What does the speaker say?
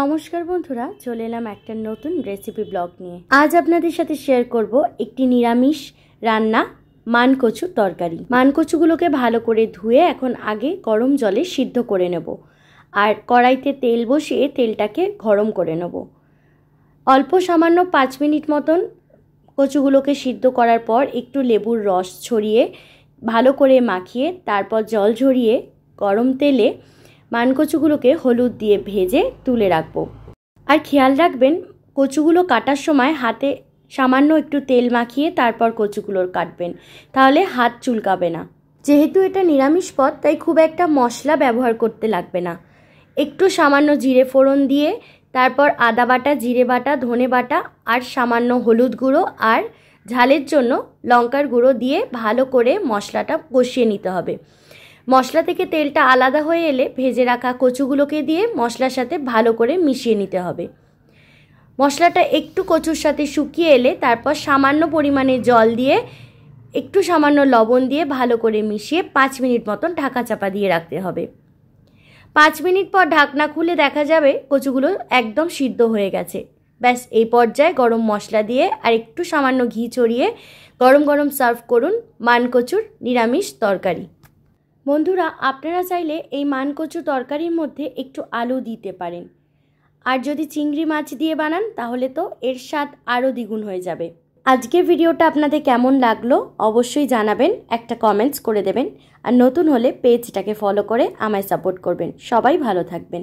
নমস্কার বন্ধুরা চলে এলাম একটা নতুন রেসিপি ব্লগ নিয়ে আজ আপনাদের সাথে শেয়ার করব একটি নিরামিষ রান্না মানকচু তরকারি মানকচুগুলোকে ভালো করে ধুয়ে এখন আগে গরম জলে সিদ্ধ করে নেব আর কড়াইতে তেল বসিয়ে তেলটাকে গরম করে নেব অল্প সামান্য পাঁচ মিনিট মতন কচুগুলোকে সিদ্ধ করার পর একটু লেবুর রস ছড়িয়ে ভালো করে মাখিয়ে তারপর জল ঝরিয়ে গরম তেলে মানকচুগুলোকে হলুদ দিয়ে ভেজে তুলে রাখবো আর খেয়াল রাখবেন কচুগুলো কাটার সময় হাতে সামান্য একটু তেল মাখিয়ে তারপর কচুগুলোর কাটবেন তাহলে হাত চুলকাবে না যেহেতু এটা নিরামিষ পদ তাই খুব একটা মশলা ব্যবহার করতে লাগবে না একটু সামান্য জিরে ফোড়ন দিয়ে তারপর আদা বাটা জিরে বাটা ধনে বাটা আর সামান্য হলুদ গুঁড়ো আর ঝালের জন্য লঙ্কার গুঁড়ো দিয়ে ভালো করে মশলাটা কষিয়ে নিতে হবে মশলা থেকে তেলটা আলাদা হয়ে এলে ভেজে রাখা কচুগুলোকে দিয়ে মশলার সাথে ভালো করে মিশিয়ে নিতে হবে মশলাটা একটু কচুর সাথে শুকিয়ে এলে তারপর সামান্য পরিমাণে জল দিয়ে একটু সামান্য লবণ দিয়ে ভালো করে মিশিয়ে পাঁচ মিনিট মতন ঢাকা চাপা দিয়ে রাখতে হবে পাঁচ মিনিট পর ঢাকনা খুলে দেখা যাবে কচুগুলো একদম সিদ্ধ হয়ে গেছে ব্যাস এই পর্যায়ে গরম মশলা দিয়ে আর একটু সামান্য ঘি চড়িয়ে গরম গরম সার্ভ করুন মান কচুর নিরামিষ তরকারি বন্ধুরা আপনারা চাইলে এই মানকচু তরকারির মধ্যে একটু আলু দিতে পারেন আর যদি চিংড়ি মাছ দিয়ে বানান তাহলে তো এর স্বাদ আরও দ্বিগুণ হয়ে যাবে আজকের ভিডিওটা আপনাদের কেমন লাগলো অবশ্যই জানাবেন একটা কমেন্টস করে দেবেন আর নতুন হলে পেজটাকে ফলো করে আমায় সাপোর্ট করবেন সবাই ভালো থাকবেন